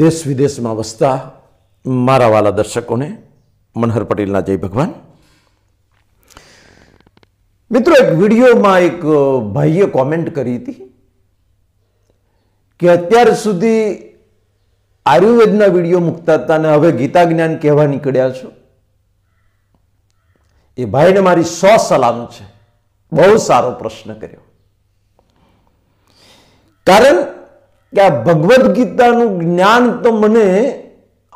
દેશ વિદેશમાં વસતા મારા વાલા દર્શકોને મનહર પટેલના જય ભગવાન મિત્રો એક વિડીયોમાં એક ભાઈએ કોમેન્ટ કરી હતી કે અત્યાર સુધી આયુર્વેદના વિડીયો મૂકતા હતા અને હવે ગીતા જ્ઞાન કહેવા નીકળ્યા છો એ ભાઈને મારી સો સલામ છે બહુ સારો પ્રશ્ન કર્યો કારણ કે આ ભગવદ્ ગીતાનું જ્ઞાન તો મને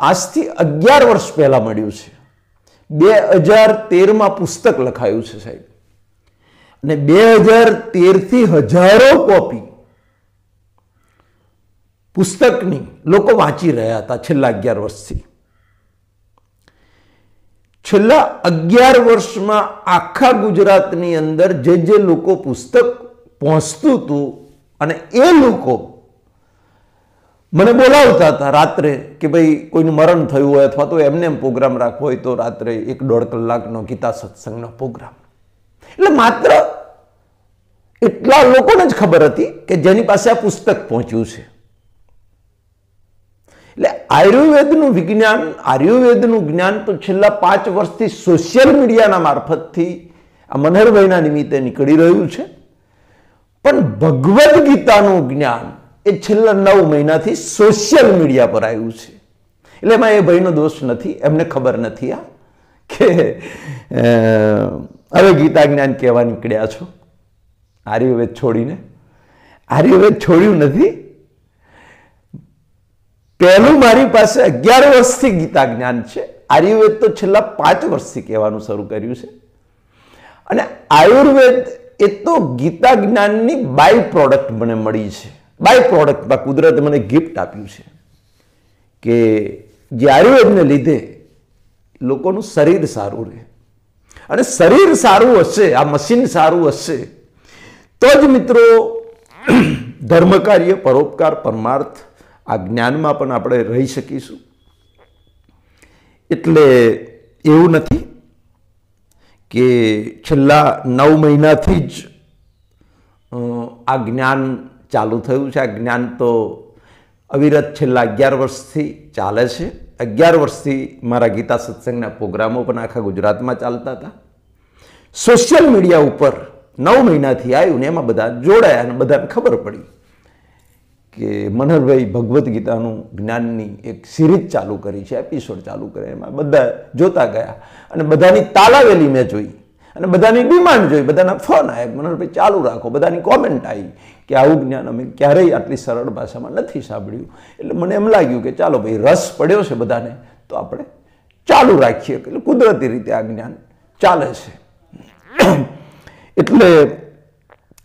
આજથી અગિયાર વર્ષ પહેલાં મળ્યું છે બે હજાર તેરમાં પુસ્તક લખાયું છે સાહેબ અને બે હજાર તેરથી હજારો કોપી પુસ્તકની લોકો વાંચી રહ્યા હતા છેલ્લા અગિયાર વર્ષથી છેલ્લા અગિયાર વર્ષમાં આખા ગુજરાતની અંદર જે જે લોકો પુસ્તક પહોંચતું હતું અને એ લોકો મને બોલાવતા હતા રાત્રે કે ભાઈ કોઈનું મરણ થયું હોય અથવા તો એમને એમ પ્રોગ્રામ રાખવો હોય તો રાત્રે એક દોઢ કલાકનો ગીતા સત્સંગનો પ્રોગ્રામ એટલે માત્ર એટલા લોકોને જ ખબર હતી કે જેની પાસે આ પુસ્તક પહોંચ્યું છે એટલે આયુર્વેદનું વિજ્ઞાન આયુર્વેદનું જ્ઞાન તો છેલ્લા પાંચ વર્ષથી સોશિયલ મીડિયાના મારફતથી આ મનહરભાઈના નિમિત્તે નીકળી રહ્યું છે પણ ભગવદ્ ગીતાનું જ્ઞાન એ છેલ્લા નવ મહિનાથી સોશિયલ મીડિયા પર આવ્યું છે એટલે એમાં એ ભાઈનો દોષ નથી એમને ખબર નથી આ કે હવે ગીતા જ્ઞાન કહેવા નીકળ્યા છો આર્યુવેદ છોડીને આર્યુવેદ છોડ્યું નથી પહેલું મારી પાસે અગિયાર વર્ષથી ગીતા જ્ઞાન છે આયુર્વેદ તો છેલ્લા પાંચ વર્ષથી કહેવાનું શરૂ કર્યું છે અને આયુર્વેદ એ તો ગીતા જ્ઞાનની બાય પ્રોડક્ટ મને મળી છે બાય પ્રોડક્ટમાં કુદરતે મને ગિફ્ટ આપ્યું છે કે જે આયુર્વેદને લીધે લોકોનું શરીર સારું રહે અને શરીર સારું હશે આ મશીન સારું હશે તો જ મિત્રો ધર્મકાર્ય પરોપકાર પરમાર્થ આ જ્ઞાનમાં પણ આપણે રહી શકીશું એટલે એવું નથી કે છેલ્લા નવ મહિનાથી જ આ જ્ઞાન ચાલુ થયું છે આ જ્ઞાન તો અવિરત છેલ્લા અગિયાર વર્ષથી ચાલે છે અગિયાર વર્ષથી મારા ગીતા સત્સંગના પ્રોગ્રામો પણ આખા ગુજરાતમાં ચાલતા હતા સોશિયલ મીડિયા ઉપર નવ મહિનાથી આવ્યું ને એમાં બધા જોડાયા અને બધાને ખબર પડી કે મનહરભાઈ ભગવદ્ ગીતાનું જ્ઞાનની એક સિરીઝ ચાલુ કરી છે એપિસોડ ચાલુ કરે એમાં બધા જોતા ગયા અને બધાની તાલાવેલી મેં જોઈ અને બધાની ડિમાન્ડ જોઈ બધાના ફોન આવ્યા મનોહરભાઈ ચાલુ રાખો બધાની કોમેન્ટ આવી કે આવું જ્ઞાન અમે ક્યારેય આટલી સરળ ભાષામાં નથી સાંભળ્યું એટલે મને એમ લાગ્યું કે ચાલો ભાઈ રસ પડ્યો છે બધાને તો આપણે ચાલુ રાખીએ એટલે કુદરતી રીતે આ જ્ઞાન ચાલે છે એટલે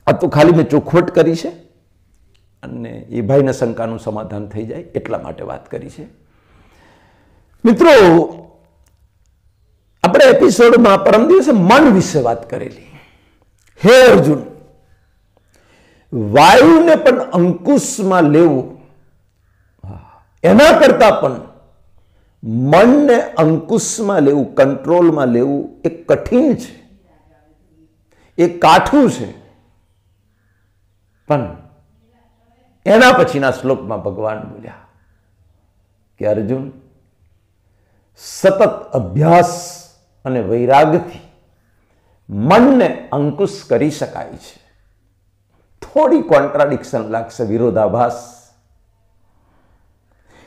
આ તો ખાલી મેં ચોખવટ કરી છે અને એ ભાઈના શંકાનું સમાધાન થઈ જાય એટલા માટે વાત કરી છે મિત્રો આપણે એપિસોડમાં પરમ દિવસે મન વિશે વાત કરેલી હે અર્જુન વાયુને પણ અંકુશમાં લેવું એના કરતાં પણ મનને અંકુશમાં લેવું કંટ્રોલમાં લેવું એ કઠિન છે એ કાઠું છે પણ એના પછીના શ્લોકમાં ભગવાન બોલ્યા કે અર્જુન સતત અભ્યાસ અને વૈરાગથી મનને અંકુશ કરી શકાય છે થોડી કોન્ટ્રાડિક્શન લાગશે વિરોધાભાસ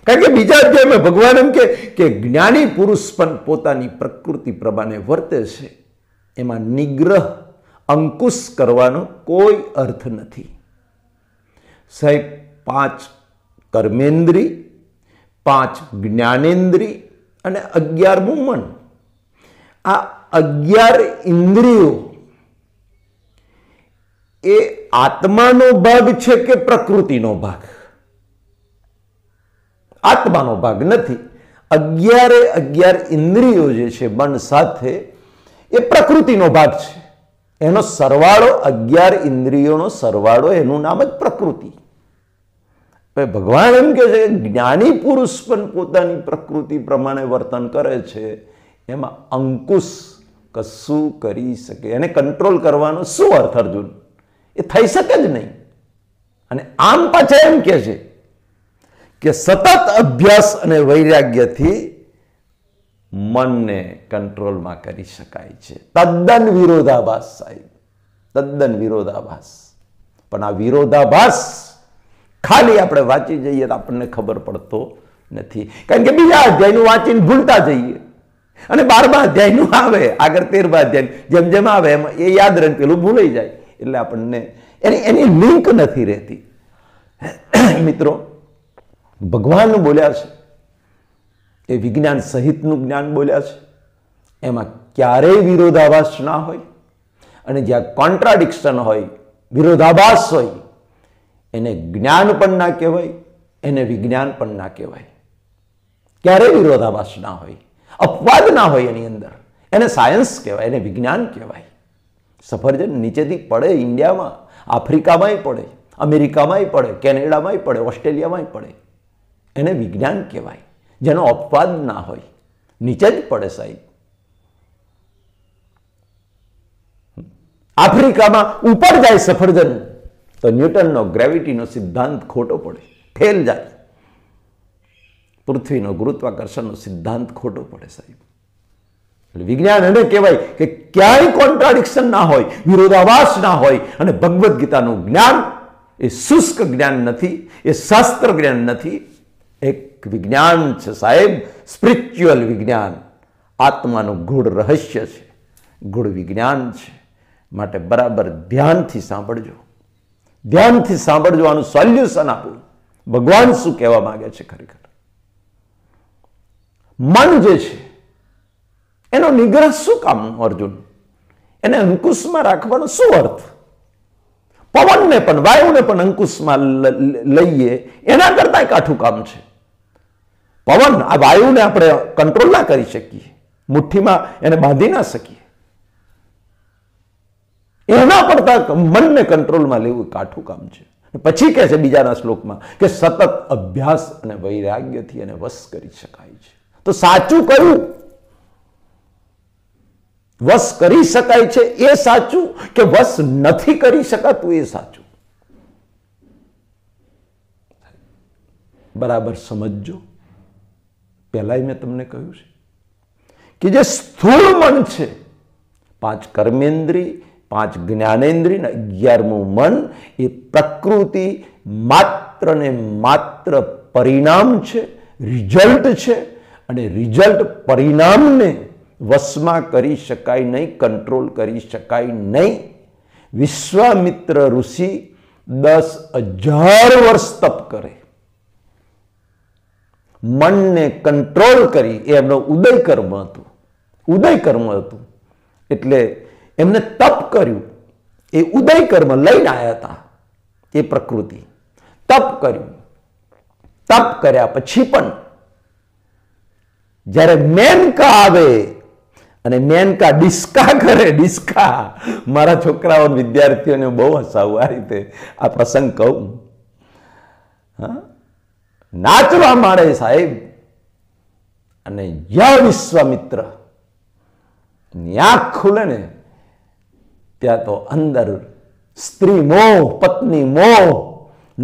કારણ કે બીજા અધ્યાયમાં ભગવાન એમ કે કે જ્ઞાની પુરુષ પણ પોતાની પ્રકૃતિ પ્રમાણે વર્તે છે એમાં નિગ્રહ અંકુશ કરવાનો કોઈ અર્થ નથી સાહેબ પાંચ કર્મેન્દ્રી પાંચ જ્ઞાનેન્દ્રી અને અગિયારમું મન આ અગિયાર ઇન્દ્રિયો એ આત્માનો ભાગ છે કે પ્રકૃતિનો ભાગ આત્માનો ભાગ નથી અગિયારે અગિયાર ઇન્દ્રિયો જે છે મન સાથે એ પ્રકૃતિનો ભાગ છે એનો સરવાળો અગિયાર ઇન્દ્રિયોનો સરવાળો એનું નામ જ પ્રકૃતિ ભગવાન એમ કે છે જ્ઞાની પુરુષ પણ પોતાની પ્રકૃતિ પ્રમાણે વર્તન કરે છે એમાં અંકુશ કશું કરી શકે એને કંટ્રોલ કરવાનો શું અર્થ અર્જુન એ થઈ શકે જ નહીં અને આમ પાછા એમ કે છે કે સતત અભ્યાસ અને વૈરાગ્યથી મનને કંટ્રોલમાં કરી શકાય છે તદ્દન વિરોધાભાસ સાહેબ તદ્દન વિરોધાભાસ પણ આ વિરોધાભાસ ખાલી આપણે વાંચી જઈએ તો આપણને ખબર પડતો નથી કારણ કે બીજા અધ્યાયનું વાંચીને ભૂલતા જઈએ અને બારમા અધ્યાયનું આવે આગળ તેરમા અધ્યાય જેમ જેમ આવે એમ એ યાદ રહે પેલું ભૂલાઈ જાય એટલે આપણને એની એની લિંક નથી રહેતી મિત્રો ભગવાન બોલ્યા છે એ વિજ્ઞાન સહિતનું જ્ઞાન બોલ્યા છે એમાં ક્યારેય વિરોધાભાસ ના હોય અને જ્યાં કોન્ટ્રાડિક્શન હોય વિરોધાભાસ હોય એને જ્ઞાન પણ ના કહેવાય એને વિજ્ઞાન પણ ના કહેવાય ક્યારેય વિરોધાભાસ ના હોય અપવાદ ના હોય એની અંદર એને સાયન્સ કહેવાય એને વિજ્ઞાન કહેવાય સફરજન નીચેથી પડે ઇન્ડિયામાં આફ્રિકામાંય પડે અમેરિકામાંય પડે કેનેડામાંય પડે ઓસ્ટ્રેલિયામાંય પડે એને વિજ્ઞાન કહેવાય જેનો અપવાદ ના હોય નીચે જ પડે સાહેબ આફ્રિકામાં ઉપર જાય સફરજન તો ન્યૂટનનો ગ્રેવિટીનો સિદ્ધાંત ખોટો પડે ફેલ જાય પૃથ્વીનો ગુરુત્વાકર્ષણનો સિદ્ધાંત ખોટો પડે સાહેબ એટલે વિજ્ઞાન એને કહેવાય કે ક્યાંય કોન્ટ્રાડિક્શન ના હોય વિરોધાભાસ ના હોય અને ભગવદ્ ગીતાનું જ્ઞાન એ શુષ્ક જ્ઞાન નથી એ શાસ્ત્ર જ્ઞાન નથી એક વિજ્ઞાન છે સાહેબ સ્પિરિચ્યુઅલ વિજ્ઞાન આત્માનું ગૂઢ રહસ્ય છે ગૂઢ વિજ્ઞાન છે માટે બરાબર ધ્યાનથી સાંભળજો ધ્યાનથી સાંભળજો આનું સોલ્યુશન આપું ભગવાન શું કહેવા માગે છે ખરેખર મન જે છે એનો નિગ્રહ શું કામ અર્જુન એને અંકુશમાં રાખવાનો શું અર્થ પવનને પણ વાયુને પણ અંકુશમાં લઈએ એના કરતા કાઠું કામ છે પવન આ વાયુને આપણે કંટ્રોલ ના કરી શકીએ મુઠ્ઠીમાં એને બાંધી ના શકીએ એના પડતા મનને કંટ્રોલમાં લેવું કાઠું કામ છે પછી કહે છે બીજાના શ્લોકમાં કે સતત અભ્યાસ અને વૈરાગ્યથી એને વશ કરી શકાય છે તો સાચું કયું વશ કરી શકાય છે એ સાચું કે વશ નથી કરી શકાતું એ સાચું બરાબર સમજજો પહેલા મેં તમને કહ્યું છે કે જે સ્થૂળ મન છે પાંચ કર્મેન્દ્રી પાંચ જ્ઞાનેન્દ્રી ને અગિયારમું મન એ પ્રકૃતિ માત્ર ને માત્ર પરિણામ છે રિઝલ્ટ છે અને રિઝલ્ટ પરિણામને વશમાં કરી શકાય નહીં કંટ્રોલ કરી શકાય નહીં વિશ્વામિત્ર ઋષિ દસ હજાર વર્ષ તપ કરે મનને કંટ્રોલ કરી એ એમનો ઉદય કર્મ હતું ઉદય કર્મ હતું એટલે એમને તપ કર્યું એ ઉદય કર્મ લઈને આવ્યા હતા એ પ્રકૃતિ તપ કર્યું તપ કર્યા પછી પણ જ્યારે મેનકા આવે અને મેનકા ડિસ્કા કરે ડિસ્કા મારા છોકરાઓ વિદ્યાર્થીઓને બહુ હસાવું આ રીતે આ પ્રસંગ કહું નાચવા માંડે સાહેબ અને જ્યાં વિશ્વામિત્ર આંખ ખુલે ને ત્યાં તો અંદર સ્ત્રી મોહ પત્ની મોહ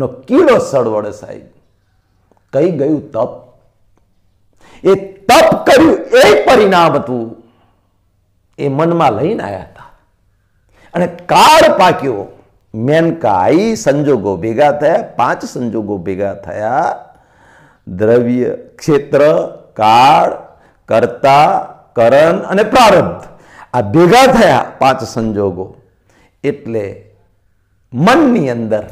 નો કિલો સળવડે સાહેબ કઈ ગયું તપ એ તપ કર્યું એ પરિણામ હતું એ મનમાં લઈને આવ્યા હતા અને કાળ પાક્યો મેનકાઈ સંજોગો ભેગા થયા પાંચ સંજોગો ભેગા થયા દ્રવ્ય ક્ષેત્ર કાળ કરતા કરણ અને પ્રારબ્ધ આ ભેગા થયા પાંચ સંજોગો એટલે મનની અંદર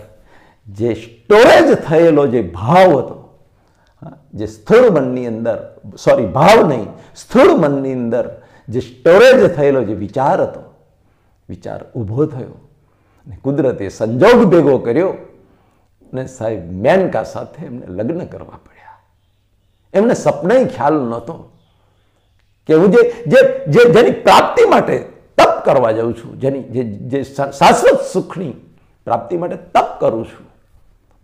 જે સ્ટોરેજ થયેલો જે ભાવ હતો જે સ્થૂળ મનની અંદર સોરી ભાવ નહીં સ્થૂળ મનની અંદર જે સ્ટોરેજ થયેલો જે વિચાર હતો વિચાર ઊભો થયો અને કુદરતે સંજોગ ભેગો કર્યો અને સાહેબ મેનકા સાથે એમને લગ્ન કરવા પડ્યા એમને સપને ખ્યાલ નહોતો કે હું જે જે જેની પ્રાપ્તિ માટે તપ કરવા જાઉં છું જેની જે શાશ્વત સુખની પ્રાપ્તિ માટે તપ કરું છું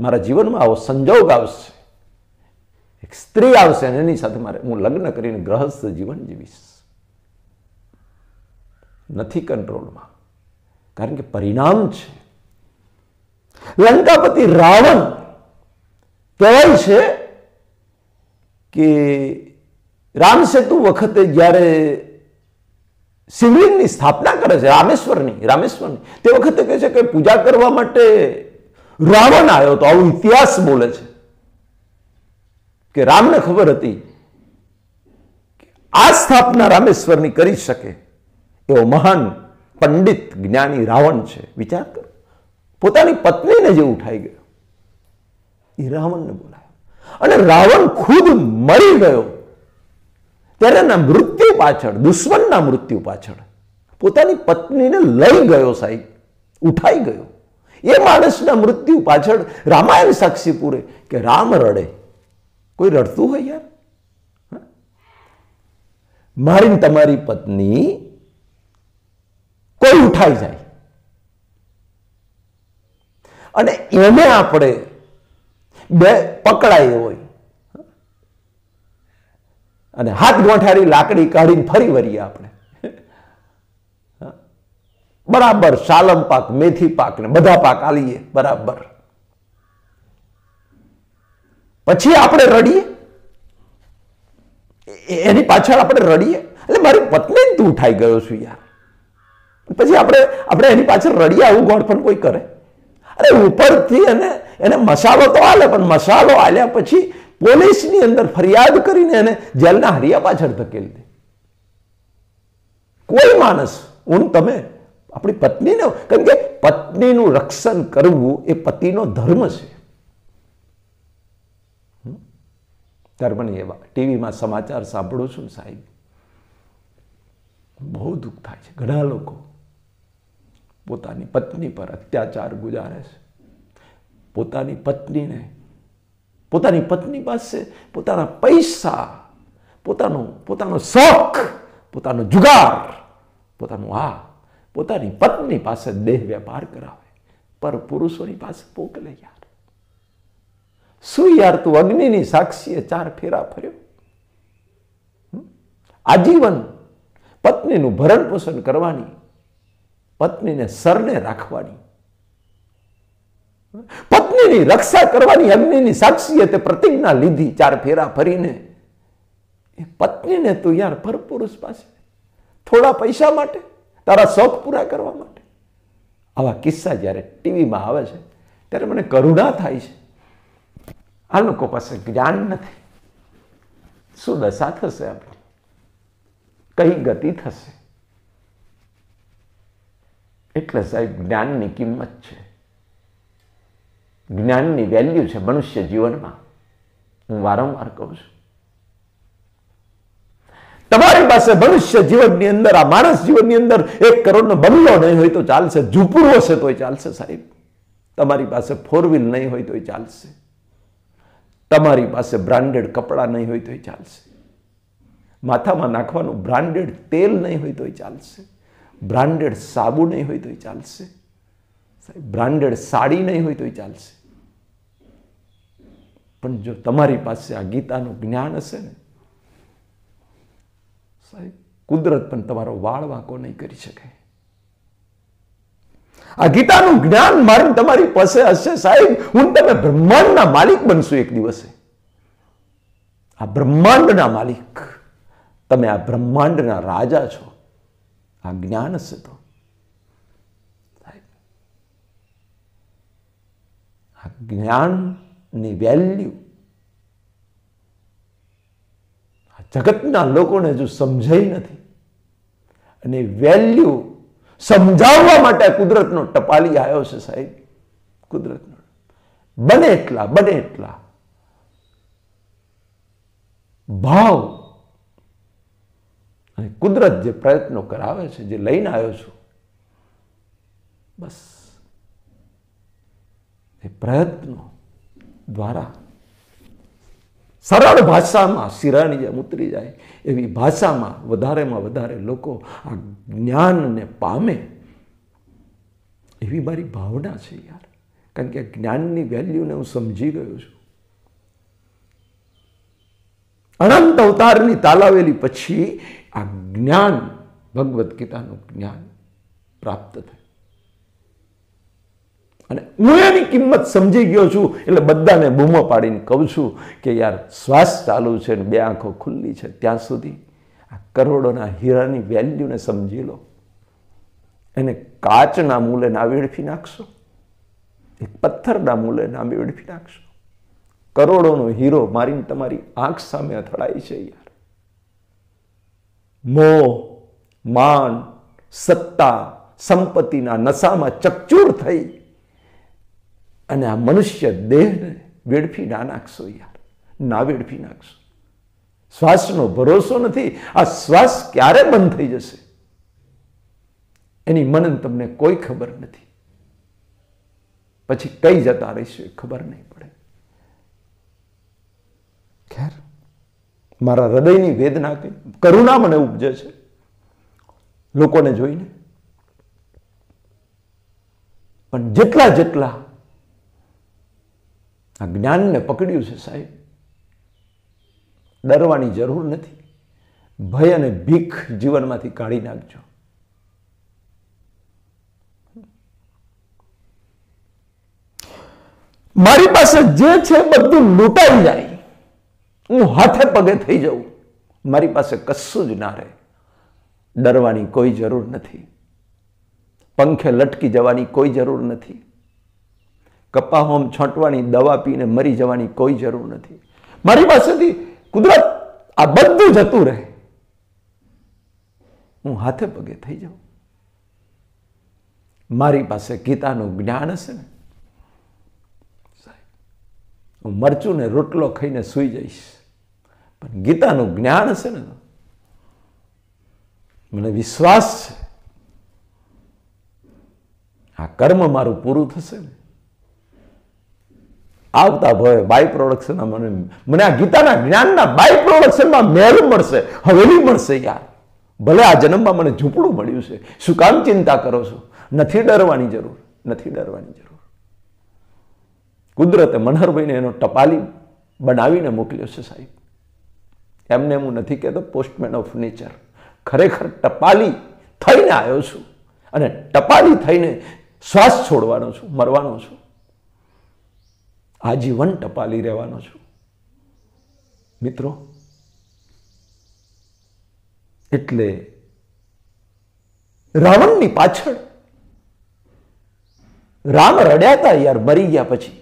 મારા જીવનમાં આવો સંજોગ આવશે એક સ્ત્રી આવશે અને એની સાથે મારે હું લગ્ન કરીને ગ્રહસ્થ જીવન જીવીશ નથી કંટ્રોલમાં કારણ કે પરિણામ છે લંકાપતિ રાવણ કહેવાય છે કે રામસેતુ વખતે જ્યારે શિવલિંગની સ્થાપના કરે છે રામેશ્વરની રામેશ્વરની તે વખતે કહે છે કે પૂજા કરવા માટે રાવણ આવ્યો તો આવું ઇતિહાસ બોલે છે કે રામને ખબર હતી આ સ્થાપના રામેશ્વરની કરી શકે એવો મહાન પંડિત જ્ઞાની રાવણ છે વિચાર કરો પોતાની પત્નીને જે ઉઠાઈ ગયો એ રાવણને બોલાયો અને રાવણ ખુદ મરી ગયો ત્યારે એના મૃત્યુ પાછળ દુશ્મનના મૃત્યુ પાછળ પોતાની પત્નીને લઈ ગયો સાહેબ ઉઠાઈ ગયો એ માણસના મૃત્યુ પાછળ રામાયણ સાક્ષી પૂરે કે રામ રડે કોઈ રડતું હોય યાર મારી તમારી પત્ની કોઈ ઉઠાઈ જાય અને એને આપણે બે પકડાય હોય અને હાથ ગોઠારી લાકડી કાઢીને ફરી વરીએ આપણે બરાબર સાલમ પાક મેથી પાક ને બધા પાક આલીએ બરાબર પછી આપણે રડીએ એની પાછળ આપણે રડીએ એટલે મારી પત્ની તું ઉઠાઈ ગયો છું યાર પછી આપણે આપણે એની પાછળ રડીએ આવું ગોળ પણ કોઈ કરે અરે ઉપરથી એને એને મસાલો તો આલે પણ મસાલો આલ્યા પછી પોલીસની અંદર ફરિયાદ કરીને એને જેલના હરિયા પાછળ ધકેલી દે કોઈ માણસ હું તમે આપણી પત્નીને કેમ કે પત્નીનું રક્ષણ કરવું એ પતિનો ધર્મ છે ધર્મની એવા ટીવીમાં સમાચાર સાંભળું છું સાહેબ બહુ દુઃખ થાય છે ઘણા લોકો પોતાની પત્ની પર અત્યાચાર ગુજારે છે પોતાની પત્નીને પોતાની પત્ની પાસે પોતાના પૈસા પોતાનો પોતાનો શોખ પોતાનો જુગાર પોતાનું આ પોતાની પત્ની પાસે દેહ વેપાર કરાવે પર પુરુષોની પાસે મોકલે યાર શું યાર તું અગ્નિની સાક્ષીએ ચાર ફેરા ફર્યો આજીવન પત્નીનું ભરણ પોષણ કરવાની પત્નીને સરને રાખવાની પત્નીની રક્ષા કરવાની અગ્નિની સાક્ષીએ તે પ્રતિજ્ઞા લીધી ચાર ફેરા ફરીને એ પત્નીને તું યાર ભરપુરુષ પાસે થોડા પૈસા માટે તારા શોખ પૂરા કરવા માટે આવા કિસ્સા જ્યારે ટીવીમાં આવે છે ત્યારે મને કરુણા થાય છે આ લોકો પાસે જ્ઞાન નથી શું દશા થશે આપણી કઈ ગતિ થશે એટલે સાહેબ જ્ઞાનની કિંમત છે જ્ઞાનની વેલ્યુ છે મનુષ્ય જીવનમાં હું વારંવાર કહું છું તમારી પાસે મનુષ્ય જીવનની અંદર આ માણસ જીવનની અંદર એક કરોડનો બંગલો નહીં હોય તો ચાલશે ઝૂંપડું હશે તોય ચાલશે સાહેબ તમારી પાસે ફોર વ્હીલ નહીં હોય તોય ચાલશે તમારી પાસે બ્રાન્ડેડ કપડાં નહીં હોય તોય ચાલશે માથામાં નાખવાનું બ્રાન્ડેડ તેલ નહીં હોય તોય ચાલશે બ્રાન્ડેડ સાબુ નહીં હોય તોય ચાલશે સાહેબ બ્રાન્ડેડ સાડી નહીં હોય તોય ચાલશે પણ જો તમારી પાસે આ ગીતાનું જ્ઞાન હશે ને સાહેબ કુદરત પણ તમારો વાળ વાંકો નહીં કરી શકે આ ગીતાનું જ્ઞાન મારી તમારી પાસે હશે સાહેબ હું તમે બ્રહ્માંડના માલિક બનશું એક દિવસે આ બ્રહ્માંડના માલિક તમે આ બ્રહ્માંડના રાજા છો આ જ્ઞાન હશે તો આ જ્ઞાનની વેલ્યુ જગતના લોકોને જો સમજાઈ નથી અને વેલ્યુ સમજાવવા માટે કુદરતનો ટપાલી આવ્યો છે સાહેબ કુદરતનો બને એટલા બને એટલા ભાવ અને કુદરત જે પ્રયત્નો કરાવે છે જે લઈને આવ્યો છું બસ એ પ્રયત્નો દ્વારા સરળ ભાષામાં શિરાની જેમ ઉતરી જાય એવી ભાષામાં વધારેમાં વધારે લોકો આ જ્ઞાનને પામે એવી મારી ભાવના છે યાર કારણ કે જ્ઞાનની વેલ્યુને હું સમજી ગયો છું અનંત અવતારની તાલાવેલી પછી આ જ્ઞાન ભગવદ્ ગીતાનું જ્ઞાન પ્રાપ્ત થયું અને હું એની કિંમત સમજી ગયો છું એટલે બધાને બૂમો પાડીને કહું છું કે યાર શ્વાસ ચાલુ છે ને બે આંખો ખુલ્લી છે ત્યાં સુધી આ કરોડોના હીરાની વેલ્યુને સમજી લો એને કાચના મૂલે ના વેડફી નાખશો એ પથ્થરના મૂલે ના વેડફી નાખશો કરોડોનો હીરો મારીને તમારી આંખ સામે અથડાય છે યાર મોહ માન સત્તા સંપત્તિના નશામાં ચકચૂર થઈ અને આ મનુષ્ય દેહને વેડફી ના નાખશો યાર ના વેડફી નાખશો શ્વાસનો ભરોસો નથી આ શ્વાસ ક્યારે બંધ થઈ જશે એની મનન તમને કોઈ ખબર નથી પછી કઈ જતા રહીશું એ ખબર નહીં પડે ખેર મારા હૃદયની વેદના કઈ કરુણા મને ઉપજે છે લોકોને જોઈને પણ જેટલા જેટલા આ જ્ઞાનને પકડ્યું છે સાહેબ ડરવાની જરૂર નથી ભય અને ભીખ જીવનમાંથી કાઢી નાખજો મારી પાસે જે છે બધું લૂંટાઈ જાય હું હાથે પગે થઈ જાઉં મારી પાસે કશું જ ના રહે ડરવાની કોઈ જરૂર નથી પંખે લટકી જવાની કોઈ જરૂર નથી કપાહોમ છાંટવાની દવા પીને મરી જવાની કોઈ જરૂર નથી મારી પાસેથી કુદરત આ બધું જતું રહે હું હાથે પગે થઈ જાઉં મારી પાસે ગીતાનું જ્ઞાન હશે ને હું મરચું ને રોટલો ખાઈને સૂઈ જઈશ પણ ગીતાનું જ્ઞાન હશે ને મને વિશ્વાસ છે આ કર્મ મારું પૂરું થશે ને આવતા ભય બાય પ્રોડક્શનના મને મને આ ગીતાના જ્ઞાનના બાય પ્રોડક્શનમાં મેળ મળશે હવેલી મળશે યાર ભલે આ જન્મમાં મને ઝૂંપડું મળ્યું છે શું કામ ચિંતા કરો છો નથી ડરવાની જરૂર નથી ડરવાની જરૂર કુદરતે મનહરભાઈને એનો ટપાલી બનાવીને મોકલ્યો છે સાહેબ એમને હું નથી કહેતો પોસ્ટમેન ઓફ નેચર ખરેખર ટપાલી થઈને આવ્યો છું અને ટપાલી થઈને શ્વાસ છોડવાનો છું મરવાનો છું આજીવન ટપાલી રહેવાનો છું મિત્રો એટલે રાવણની પાછળ રામ રડ્યા હતા યાર મરી ગયા પછી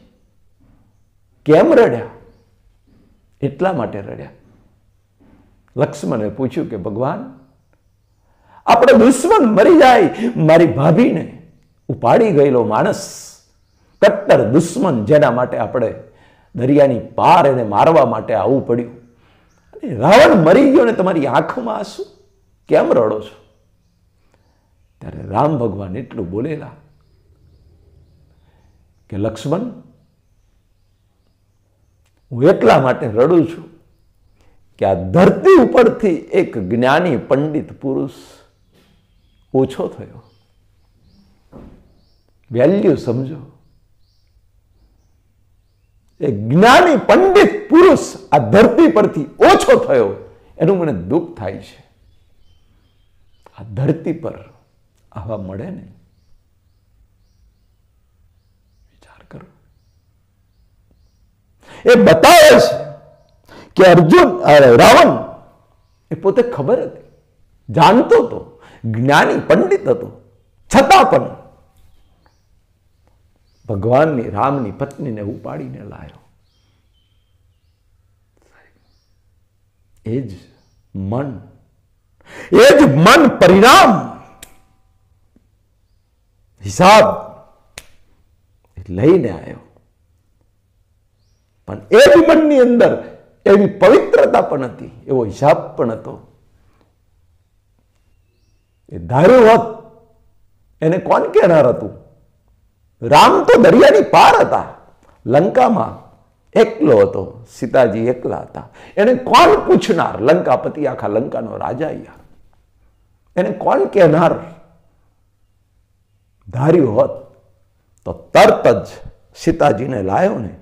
કેમ રડ્યા એટલા માટે રડ્યા લક્ષ્મણે પૂછ્યું કે ભગવાન આપણે દુશ્મન મરી જાય મારી ભાભીને ઉપાડી ગયેલો માણસ કટ્ટર દુશ્મન જેના માટે આપણે દરિયાની પાર એને મારવા માટે આવવું પડ્યું અને રાવણ મરી ગયો ને તમારી આંખમાં આંસુ કેમ રડો છો ત્યારે રામ ભગવાન એટલું બોલેલા કે લક્ષ્મણ હું એટલા માટે રડું છું કે આ ધરતી ઉપરથી એક જ્ઞાની પંડિત પુરુષ ઓછો થયો વેલ્યુ સમજો એ જ્ઞાની પંડિત પુરુષ આ ધરતી પરથી ઓછો થયો એનું મને દુઃખ થાય છે આ ધરતી પર આવા મળે ને વિચાર કરો એ બતાવે છે કે અર્જુન રાવણ એ પોતે ખબર હતી જાણતો હતો જ્ઞાની પંડિત હતો છતાં પણ ભગવાનની રામની પત્નીને ઉપાડીને લાવ્યો એ જ મન એ જ મન પરિણામ હિસાબ લઈને આવ્યો પણ એ જ મનની અંદર એવી પવિત્રતા પણ હતી એવો હિસાબ પણ હતો એ ધાર્યું હોત એને કોણ કહેનાર હતું રામ તો દરિયાની પાર હતા લંકામાં એકલો હતો સીતાજી એકલા હતા એને કોણ પૂછનાર લંકાપતિ આખા લંકાનો રાજા યાર એને કોણ કહેનાર ધાર્યું હોત તો તરત જ સીતાજીને લાયો ને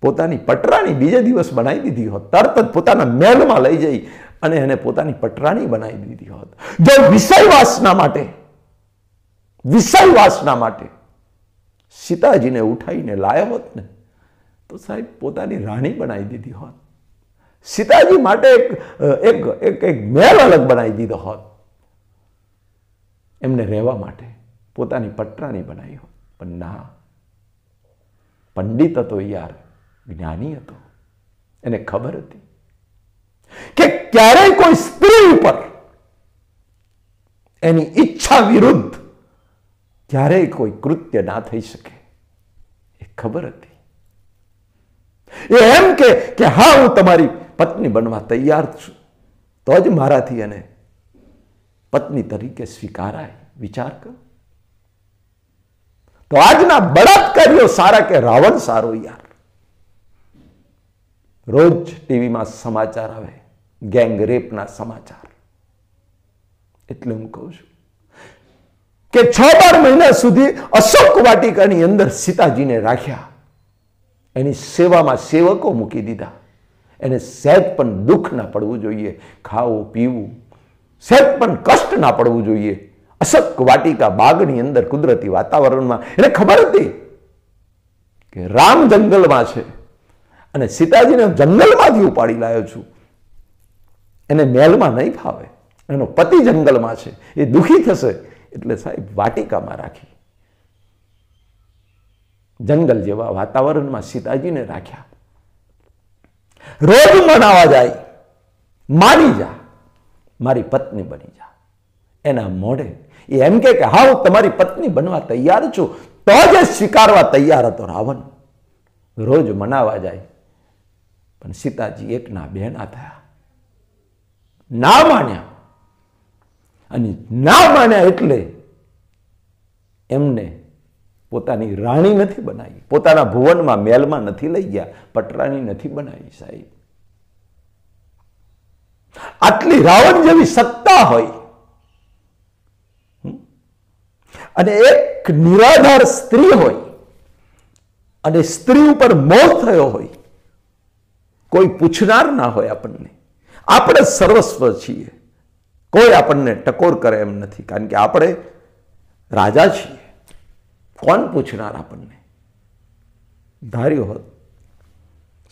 પોતાની પટરાણી બીજે દિવસ બનાવી દીધી હોત તરત જ પોતાના મહેલમાં લઈ જઈ અને એને પોતાની પટરાણી બનાવી દીધી હોત જો વિષય વાસના માટે વિષય વાસના માટે સીતાજીને ઉઠાવીને લાયા હોત ને તો સાહેબ પોતાની રાણી બનાવી દીધી હોત સીતાજી માટે એક એક એક એક મહેલ અલગ બનાવી દીધો હોત એમને રહેવા માટે પોતાની પટરાની બનાવી હોત પણ ના પંડિત હતો યાર જ્ઞાની હતો એને ખબર હતી કે ક્યારેય કોઈ સ્ત્રી ઉપર એની ઈચ્છા વિરુદ્ધ ક્યારેય કોઈ કૃત્ય ના થઈ શકે એ ખબર હતી એ એમ કે કે હા હું તમારી પત્ની બનવા તૈયાર છું તો જ મારાથી એને પત્ની તરીકે સ્વીકારાય વિચાર કરો તો આજના બળાત્કારીઓ સારા કે રાવણ સારો યાર રોજ ટીવીમાં સમાચાર આવે ગેંગ રેપના સમાચાર એટલે હું કહું છું કે છ બાર મહિના સુધી અશોક વાટિકાની અંદર સીતાજીને રાખ્યા એની સેવામાં સેવકો મૂકી દીધા એને સહેજ પણ દુઃખ ના પડવું જોઈએ ખાવું પીવું સહેજ પણ કષ્ટ ના પડવું જોઈએ અશોક વાટિકા બાગની અંદર કુદરતી વાતાવરણમાં એને ખબર હતી કે રામ જંગલમાં છે અને સીતાજીને જંગલમાંથી ઉપાડી લાવ્યો છું એને મહેલમાં નહીં ફાવે એનો પતિ જંગલમાં છે એ દુઃખી થશે એટલે સાહેબ વાટિકામાં રાખી જંગલ જેવા વાતાવરણમાં સીતાજીને રાખ્યા રોજ મનાવા જાય મારી જા મારી પત્ની બની જા એના મોઢે એ એમ કે હા હું તમારી પત્ની બનવા તૈયાર છું તો જ સ્વીકારવા તૈયાર હતો રાવણ રોજ મનાવા જાય પણ સીતાજી એકના બહેના થયા ના માન્યા અને ના માન્યા એટલે એમને પોતાની રાણી નથી બનાવી પોતાના ભુવનમાં મેલમાં નથી લઈ ગયા પટરાણી નથી બનાવી સાહેબ આટલી રાવણ જેવી સત્તા હોય અને એક નિરાધાર સ્ત્રી હોય અને સ્ત્રી ઉપર મોહ થયો હોય કોઈ પૂછનાર ના હોય આપણને આપણે સર્વસ્વ છીએ કોઈ આપણને ટકોર કરે એમ નથી કારણ કે આપણે રાજા છીએ કોણ પૂછનાર આપણને ધાર્યો હોત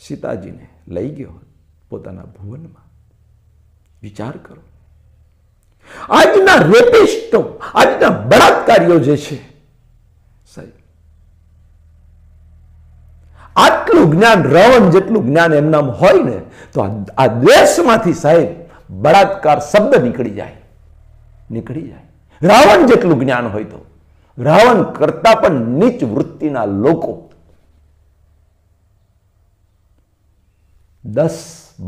સીતાજીને લઈ ગયો હોત પોતાના ભુવનમાં વિચાર કરો આજના રેપિસ્ટો આજના બળાત્કારીઓ જે છે સાહેબ આટલું જ્ઞાન રવણ જેટલું જ્ઞાન એમનામ હોય ને તો આ દેશમાંથી સાહેબ બળાત્કાર શબ્દ નીકળી જાય નીકળી જાય રાવણ જેટલું જ્ઞાન હોય તો રાવણ કરતા પણ નીચ વૃત્તિના લોકો દસ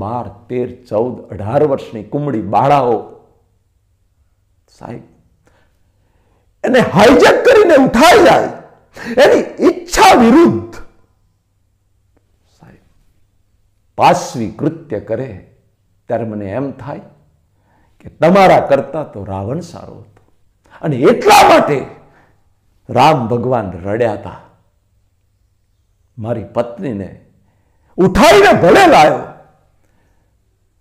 બાર તેર ચૌદ અઢાર વર્ષની કુમળી બાળાઓ સાહેબ એને હાઈજેક કરીને ઉઠાઈ જાય એની ઈચ્છા વિરુદ્ધ સાહેબ પાશ્વી કૃત્ય કરે ત્યારે મને એમ થાય કે તમારા કરતા તો રાવણ સારો હતો અને એટલા માટે રામ ભગવાન રડ્યા હતા મારી પત્નીને ઉઠાવીને ભલે લાયો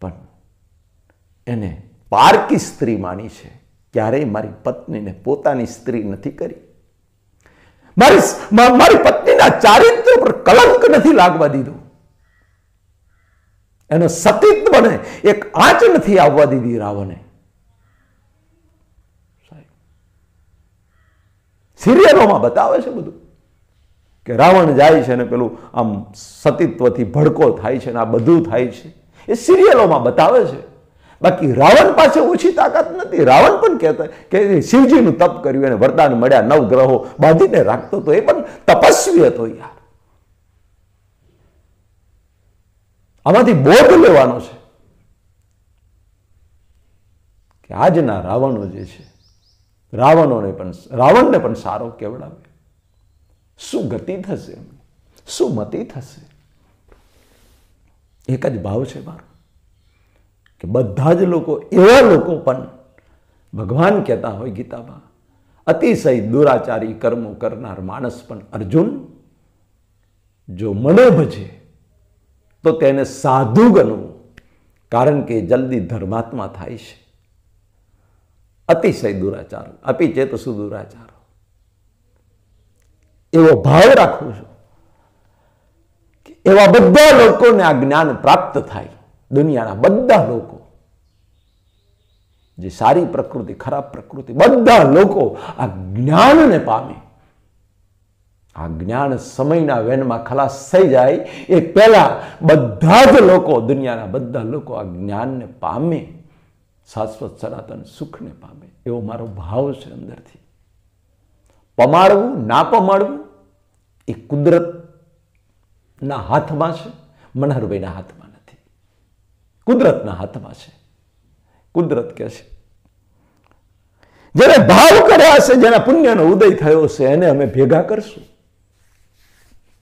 પણ એને પારકી સ્ત્રી માની છે ક્યારેય મારી પત્નીને પોતાની સ્ત્રી નથી કરી મારી મારી પત્નીના ચારિત્ર પર કલંક નથી લાગવા દીધું એનો સતીત બને એક આંચ નથી આવવા દીધી રાવણે સિરિયલોમાં બતાવે છે બધું કે રાવણ જાય છે ને પેલું આમ સતીત્વથી ભડકો થાય છે ને આ બધું થાય છે એ સિરિયલોમાં બતાવે છે બાકી રાવણ પાસે ઓછી તાકાત નથી રાવણ પણ કહેતા કે શિવજીનું તપ કર્યું એને વરદાન મળ્યા નવ ગ્રહો બાંધીને રાખતો તો એ પણ તપસ્વી હતો યાર આમાંથી બોધ લેવાનો છે કે આજના રાવણો જે છે રાવણોને પણ રાવણને પણ સારો કેવડાવે શું ગતિ થશે શું મતિ થશે એક જ ભાવ છે મારો કે બધા જ લોકો એવા લોકો પણ ભગવાન કહેતા હોય ગીતામાં અતિશય દુરાચારી કર્મો કરનાર માણસ પણ અર્જુન જો મને ભજે તો તેને સાધુ ગણવું કારણ કે જલ્દી ધર્માત્મા થાય છે અતિશય દુરાચાર અપિચેત સુદુરાચાર એવો ભાવ રાખું છું એવા બધા લોકોને આ જ્ઞાન પ્રાપ્ત થાય દુનિયાના બધા લોકો જે સારી પ્રકૃતિ ખરાબ પ્રકૃતિ બધા લોકો આ જ્ઞાનને પામે આ જ્ઞાન સમયના વેનમાં ખલાસ થઈ જાય એ પહેલા બધા જ લોકો દુનિયાના બધા લોકો આ જ્ઞાનને પામે શાશ્વત સનાતન સુખને પામે એવો મારો ભાવ છે અંદરથી પમાડવું ના પમાડવું એ કુદરતના હાથમાં છે મનહરભાઈના હાથમાં નથી કુદરતના હાથમાં છે કુદરત કે છે જેને ભાવ કર્યા છે જેના પુણ્યનો ઉદય થયો છે એને અમે ભેગા કરશું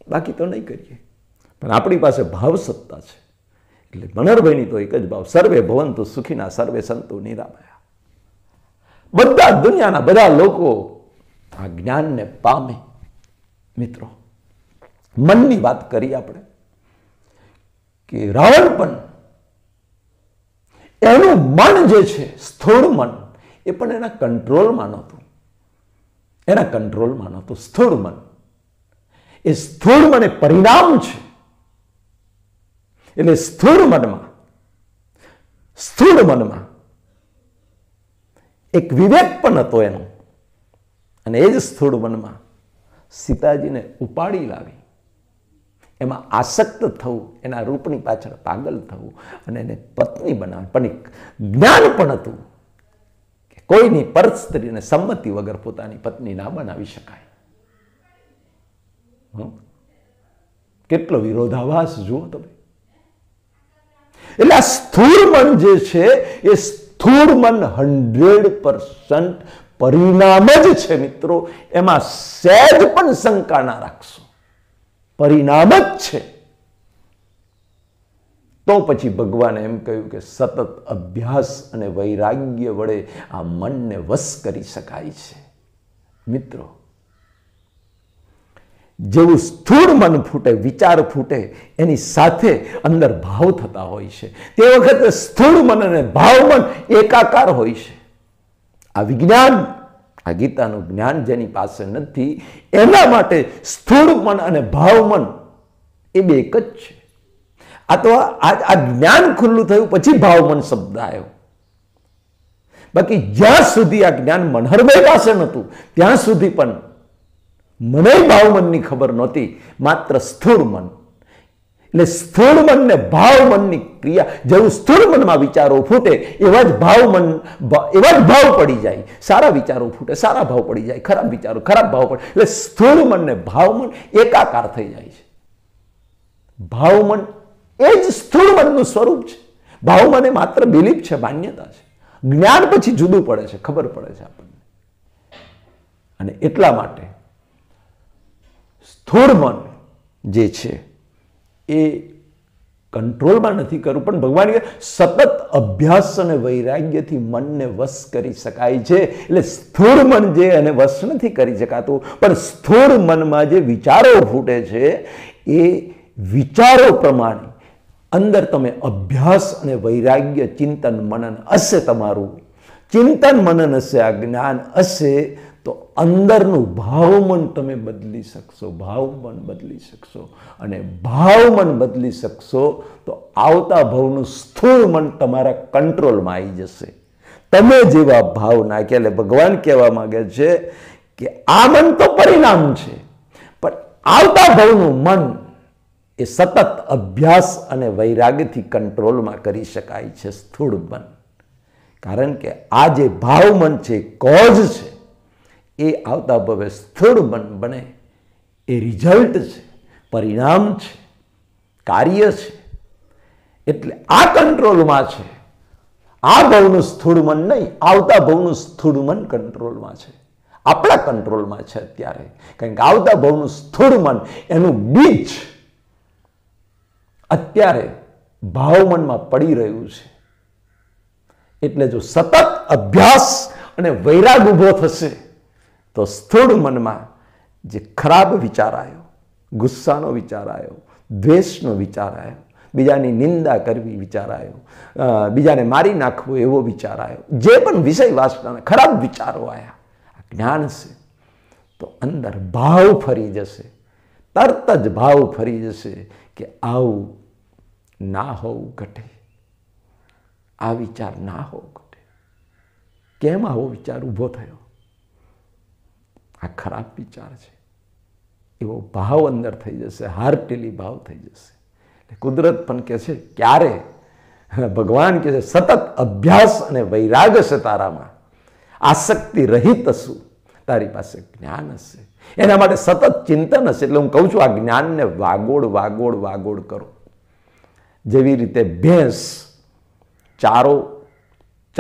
બાકી તો નહીં કરીએ પણ આપણી પાસે ભાવ સત્તા છે એટલે મનરભાઈની તો એક જ ભાવ સર્વે ભવંતુ સુખીના સર્વે સંતો નિરામયા બધા દુનિયાના બધા લોકો આ જ્ઞાનને પામે મિત્રો મનની વાત કરી આપણે કે રાવણ પણ એનું મન જે છે સ્થૂળ મન એ પણ એના કંટ્રોલમાં નહોતું એના કંટ્રોલમાં નહોતું સ્થૂળ મન એ સ્થૂળ મને પરિણામ છે એટલે સ્થૂળ મનમાં સ્થૂળ મનમાં એક વિવેક પણ હતો એનો અને એ જ સ્થૂળ મનમાં સીતાજીને ઉપાડી લાવી એમાં આસક્ત થવું એના રૂપની પાછળ પાગલ થવું અને એને પત્ની બનાવી પણ જ્ઞાન પણ હતું કે કોઈની પરસ્ત્રીને સંમતિ વગર પોતાની પત્ની ના બનાવી શકાય કેટલો વિરોધાભાસ જુઓ તમે એટલે આ સ્થૂળ મન જે છે એ સ્થૂળ મન હંડ્રેડ પર્સન્ટ પરિણામ જ છે મિત્રો એમાં સહેજ પણ શંકા ના રાખશો પરિણામ જ છે તો પછી ભગવાને એમ કહ્યું કે સતત અભ્યાસ અને વૈરાગ્ય વડે આ મનને વશ કરી શકાય છે મિત્રો જેવું સ્થૂળ મન ફૂટે વિચાર ફૂટે એની સાથે અંદર ભાવ થતા હોય છે તે વખતે સ્થૂળ મન અને ભાવ મન એકાકાર હોય છે આ વિજ્ઞાન આ ગીતાનું જ્ઞાન જેની પાસે નથી એના માટે સ્થૂળ મન અને ભાવ મન એ બે એક જ છે આ તો આ જ્ઞાન ખુલ્લું થયું પછી ભાવમન શબ્દ આવ્યો બાકી જ્યાં સુધી આ જ્ઞાન મનહરભાઈ પાસે નહોતું ત્યાં સુધી પણ મને ભાવ મનની ખબર નહોતી માત્ર સ્થૂળ મન એટલે સ્થૂળ મનને ભાવ મનની ક્રિયા જેવું સ્થૂળ મનમાં વિચારો ફૂટે એવા જ ભાવ મન એવા જ ભાવ પડી જાય સારા વિચારો ફૂટે સારા ભાવ પડી જાય ખરાબ વિચારો ખરાબ ભાવ પડે એટલે સ્થૂળ મનને ભાવ મન એકાકાર થઈ જાય છે ભાવ મન એ જ સ્થૂળ મનનું સ્વરૂપ છે ભાવ મને માત્ર બિલીફ છે માન્યતા છે જ્ઞાન પછી જુદું પડે છે ખબર પડે છે આપણને અને એટલા માટે સ્થૂળ મન જે છે એ કંટ્રોલમાં નથી કરવું પણ ભગવાન કહે સતત અભ્યાસ અને વૈરાગ્યથી મનને વશ કરી શકાય છે એટલે સ્થૂળ મન જે એને વશ નથી કરી શકાતું પણ સ્થૂળ મનમાં જે વિચારો ફૂટે છે એ વિચારો પ્રમાણે અંદર તમે અભ્યાસ અને વૈરાગ્ય ચિંતન મનન હશે તમારું ચિંતન મનન હશે આ જ્ઞાન હશે તો અંદરનું ભાવમન તમે બદલી શકશો ભાવમન બદલી શકશો અને ભાવમન બદલી શકશો તો આવતા ભાવનું સ્થૂળ મન તમારા કંટ્રોલમાં આવી જશે તમે જેવા ભાવ નાખ્યા એટલે ભગવાન કહેવા માગે છે કે આ મન તો પરિણામ છે પણ આવતા ભાવનું મન એ સતત અભ્યાસ અને વૈરાગ્યથી કંટ્રોલમાં કરી શકાય છે સ્થૂળ મન કારણ કે આ જે ભાવ મન છે કોઝ છે એ આવતા ભવે સ્થૂળ મન બને એ રિઝલ્ટ છે પરિણામ છે કાર્ય છે એટલે આ કંટ્રોલમાં છે આ ભવનું સ્થૂળ મન નહીં આવતા ભવનું સ્થૂળ મન કંટ્રોલમાં છે આપણા કંટ્રોલમાં છે અત્યારે કારણ કે આવતા ભવનું સ્થૂળ મન એનું બીજ અત્યારે ભાવમનમાં પડી રહ્યું છે એટલે જો સતત અભ્યાસ અને વૈરાગ ઊભો થશે તો સ્થૂળ મનમાં જે ખરાબ વિચાર આવ્યો ગુસ્સાનો વિચાર આવ્યો દ્વેષનો વિચાર આવ્યો બીજાની નિંદા કરવી વિચાર આવ્યો બીજાને મારી નાખવું એવો વિચાર આવ્યો જે પણ વિષય વાસનાના ખરાબ વિચારો આવ્યા જ્ઞાન છે તો અંદર ભાવ ફરી જશે તરત જ ભાવ ફરી જશે કે આવું ના હોવું ઘટે આ વિચાર ના હોવો ઘટે કેમ આવો વિચાર ઊભો થયો આ ખરાબ વિચાર છે એવો ભાવ અંદર થઈ જશે હાર્ટેલી ભાવ થઈ જશે એટલે કુદરત પણ કહે છે ક્યારે ભગવાન કહે છે સતત અભ્યાસ અને વૈરાગ છે તારામાં આસક્તિ રહિત હશું તારી પાસે જ્ઞાન હશે એના માટે સતત ચિંતન હશે એટલે હું કહું છું આ જ્ઞાનને વાગોળ વાગોળ વાગોળ કરો જેવી રીતે ભેંસ ચારો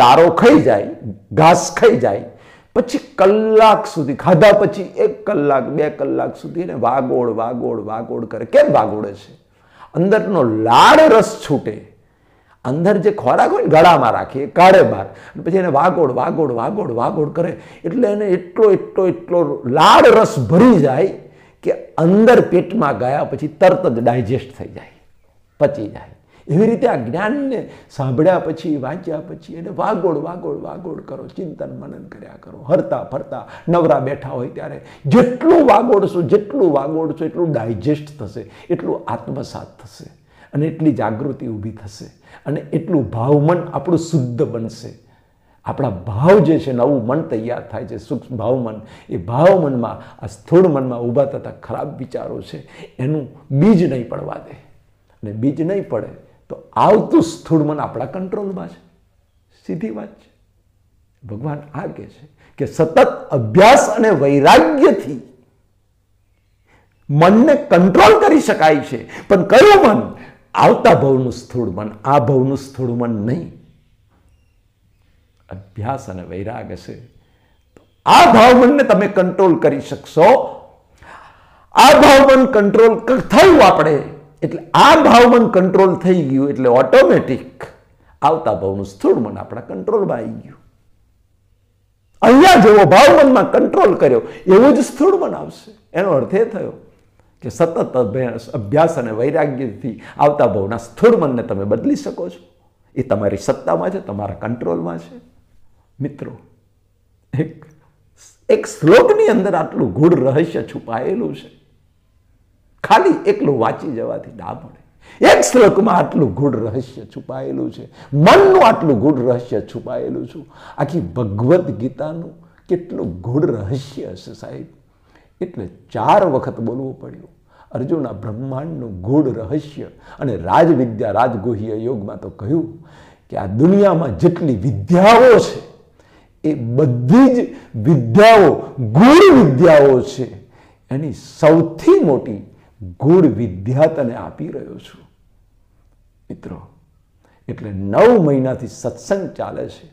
ચારો ખાઈ જાય ઘાસ ખાઈ જાય પછી કલાક સુધી ખાધા પછી એક કલાક બે કલાક સુધી એને વાગોળ વાગોળ વાગોળ કરે કેમ વાગોળે છે અંદરનો લાળ રસ છૂટે અંદર જે ખોરાક હોય ને ગળામાં રાખીએ કાઢે બહાર પછી એને વાગોળ વાગોળ વાગોળ વાગોળ કરે એટલે એને એટલો એટલો એટલો લાળ રસ ભરી જાય કે અંદર પેટમાં ગયા પછી તરત જ ડાયજેસ્ટ થઈ જાય પચી જાય એવી રીતે આ જ્ઞાનને સાંભળ્યા પછી વાંચ્યા પછી એને વાગોળ વાગોળ વાગોળ કરો ચિંતન મનન કર્યા કરો હરતા ફરતા નવરા બેઠા હોય ત્યારે જેટલું વાગોળશો જેટલું વાગોળશો એટલું ડાયજેસ્ટ થશે એટલું આત્મસાત થશે અને એટલી જાગૃતિ ઊભી થશે અને એટલું ભાવમન આપણું શુદ્ધ બનશે આપણા ભાવ જે છે નવું મન તૈયાર થાય છે સૂક્ષ્મ ભાવમન એ ભાવમનમાં આ સ્થૂળ મનમાં ઊભા થતા ખરાબ વિચારો છે એનું બીજ નહીં પડવા દે અને બીજ નહીં પડે તો આવતું સ્થૂળ મન આપણા કંટ્રોલમાં છે સીધી વાત છે ભગવાન આ કહે છે કે સતત અભ્યાસ અને વૈરાગ્યથી મનને કંટ્રોલ કરી શકાય છે પણ કયું મન આવતા ભવનું સ્થૂળ મન આ ભવનું સ્થૂળ મન નહીં અભ્યાસ અને વૈરાગ હશે આ ભાવ મનને તમે કંટ્રોલ કરી શકશો આ ભાવ મન કંટ્રોલ થયું આપણે એટલે આ ભાવમન કંટ્રોલ થઈ ગયું એટલે ઓટોમેટિક આવતા ભાવનું સ્થૂળ મન આપણા કંટ્રોલમાં આવી ગયું અહીંયા જેવો ભાવમનમાં કંટ્રોલ કર્યો એવું જ સ્થૂળ મન આવશે એનો અર્થ એ થયો કે સતત અભ્યાસ અને વૈરાગ્યથી આવતા ભાવના સ્થૂળ મનને તમે બદલી શકો છો એ તમારી સત્તામાં છે તમારા કંટ્રોલમાં છે મિત્રો એક એક શ્લોકની અંદર આટલું ગૂઢ રહસ્ય છુપાયેલું છે ખાલી એકલું વાંચી જવાથી ના મળે એક શ્લોકમાં આટલું ગૂઢ રહસ્ય છુપાયેલું છે મનનું આટલું ગૂઢ રહસ્ય છુપાયેલું છું આખી ભગવદ્ ગીતાનું કેટલું ગૂઢ રહસ્ય હશે સાહેબ એટલે ચાર વખત બોલવું પડ્યું અર્જુન આ બ્રહ્માંડનું ગૂઢ રહસ્ય અને રાજવિદ્યા રાજગુહ્ય યોગમાં તો કહ્યું કે આ દુનિયામાં જેટલી વિદ્યાઓ છે એ બધી જ વિદ્યાઓ ગૂઢ વિદ્યાઓ છે એની સૌથી મોટી ગુડ વિદ્યા તને આપી રહ્યો છું મિત્રો એટલે નવ મહિનાથી સત્સંગ ચાલે છે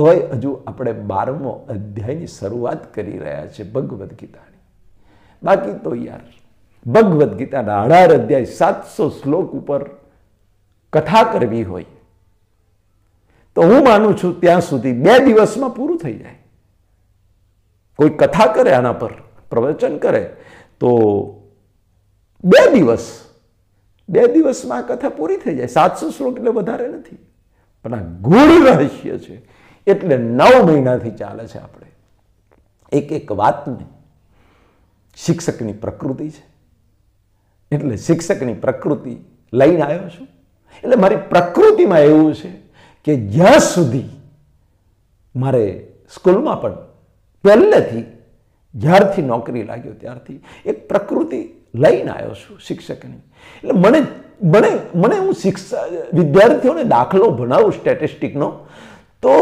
તોય હજુ આપણે બારમો અધ્યાયની શરૂઆત કરી રહ્યા છે ભગવદ્ ગીતાની બાકી તો યાર ભગવદ્ ગીતાના અઢાર અધ્યાય સાતસો શ્લોક ઉપર કથા કરવી હોય તો હું માનું છું ત્યાં સુધી બે દિવસમાં પૂરું થઈ જાય કોઈ કથા કરે આના પર પ્રવચન કરે તો બે દિવસ બે દિવસમાં આ કથા પૂરી થઈ જાય સાતસો શ્લોક એટલે વધારે નથી પણ આ ગુણ રહસ્ય છે એટલે નવ મહિનાથી ચાલે છે આપણે એક એક વાતને શિક્ષકની પ્રકૃતિ છે એટલે શિક્ષકની પ્રકૃતિ લઈને આવ્યો છું એટલે મારી પ્રકૃતિમાં એવું છે કે જ્યાં સુધી મારે સ્કૂલમાં પણ પહેલેથી જ્યારથી નોકરી લાગ્યો ત્યારથી એક પ્રકૃતિ લઈને આવ્યો છું શિક્ષકની એટલે મને મને મને હું શિક્ષા વિદ્યાર્થીઓને દાખલો ભણાવું સ્ટેટિસ્ટિકનો તો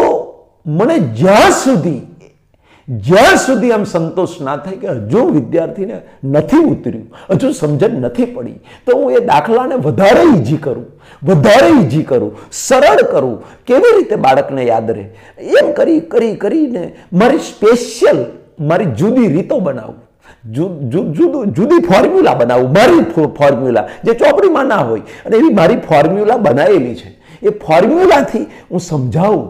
મને જ્યાં સુધી જ્યાં સુધી આમ સંતોષ ના થાય કે હજુ વિદ્યાર્થીને નથી ઉતર્યું હજુ સમજણ નથી પડી તો હું એ દાખલાને વધારે ઇઝી કરું વધારે ઇઝી કરું સરળ કરું કેવી રીતે બાળકને યાદ રહે એમ કરી કરી કરીને મારી સ્પેશિયલ મારી જુદી રીતો બનાવું જુદી ફોર્મ્યુલા બનાવું મારી ફોર્મ્યુલા જે ચોપડીમાં ના હોય અને એવી મારી ફોર્મ્યુલા બનાવેલી છે એ ફોર્મ્યુલાથી હું સમજાવું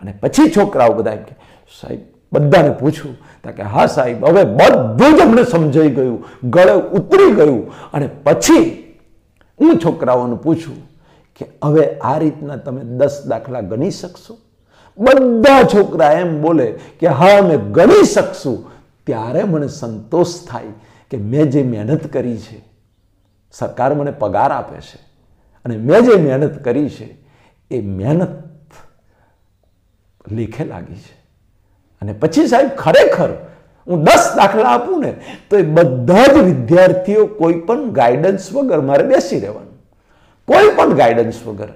અને પછી છોકરાઓ બધા એમ કે સાહેબ બધાને પૂછ્યું કે હા સાહેબ હવે બધું જ અમને સમજાઈ ગયું ગળે ઉતરી ગયું અને પછી હું છોકરાઓને પૂછું કે હવે આ રીતના તમે દસ દાખલા ગણી શકશો બધા છોકરા એમ બોલે કે હા અમે ગણી શકશું ત્યારે મને સંતોષ થાય કે મેં જે મહેનત કરી છે સરકાર મને પગાર આપે છે અને મેં જે મહેનત કરી છે એ મહેનત લેખે લાગી છે અને પછી સાહેબ ખરેખર હું દસ દાખલા આપું ને તો એ બધા જ વિદ્યાર્થીઓ કોઈ પણ ગાઈડન્સ વગર મારે બેસી રહેવાનું કોઈ પણ ગાઈડન્સ વગર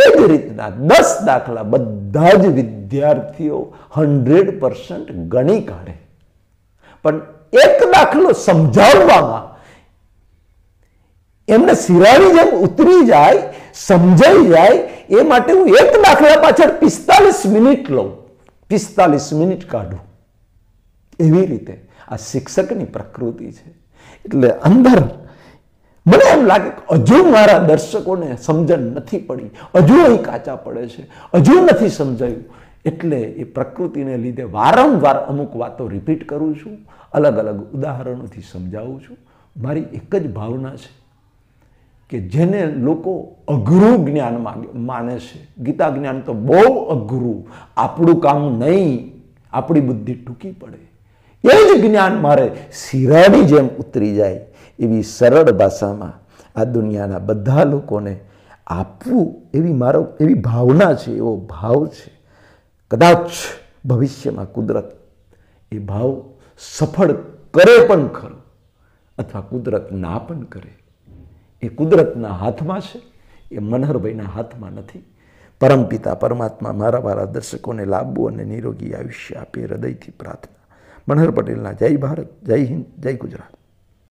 એ જ રીતના દસ દાખલા બધા જ વિદ્યાર્થીઓ હંડ્રેડ પર્સન્ટ ગણી કાઢે પણ એક દાખલો સમજાવવામાં એમને શિરાની જેમ ઉતરી જાય સમજાઈ જાય એ માટે હું એક દાખલા પાછળ પિસ્તાલીસ મિનિટ લઉં પિસ્તાલીસ મિનિટ કાઢું એવી રીતે આ શિક્ષકની પ્રકૃતિ છે એટલે અંદર મને એમ લાગે કે હજુ મારા દર્શકોને સમજણ નથી પડી હજુ અહીં કાચા પડે છે હજુ નથી સમજાયું એટલે એ પ્રકૃતિને લીધે વારંવાર અમુક વાતો રિપીટ કરું છું અલગ અલગ ઉદાહરણોથી સમજાવું છું મારી એક જ ભાવના છે કે જેને લોકો અઘરું જ્ઞાન માને છે ગીતા જ્ઞાન તો બહુ અઘરું આપણું કામ નહીં આપણી બુદ્ધિ ટૂંકી પડે એ જ જ્ઞાન મારે શિરાની જેમ ઉતરી જાય એવી સરળ ભાષામાં આ દુનિયાના બધા લોકોને આપવું એવી મારો એવી ભાવના છે એવો ભાવ છે કદાચ ભવિષ્યમાં કુદરત એ ભાવ સફળ કરે પણ ખરો અથવા કુદરત ના પણ કરે એ કુદરતના હાથમાં છે એ મનહરભાઈના હાથમાં નથી પરમપિતા પરમાત્મા મારા મારા દર્શકોને લાંબુ અને નિરોગી આયુષ્ય આપે હૃદયથી પ્રાર્થના મનહર પટેલના જય ભારત જય હિન્દ જય ગુજરાત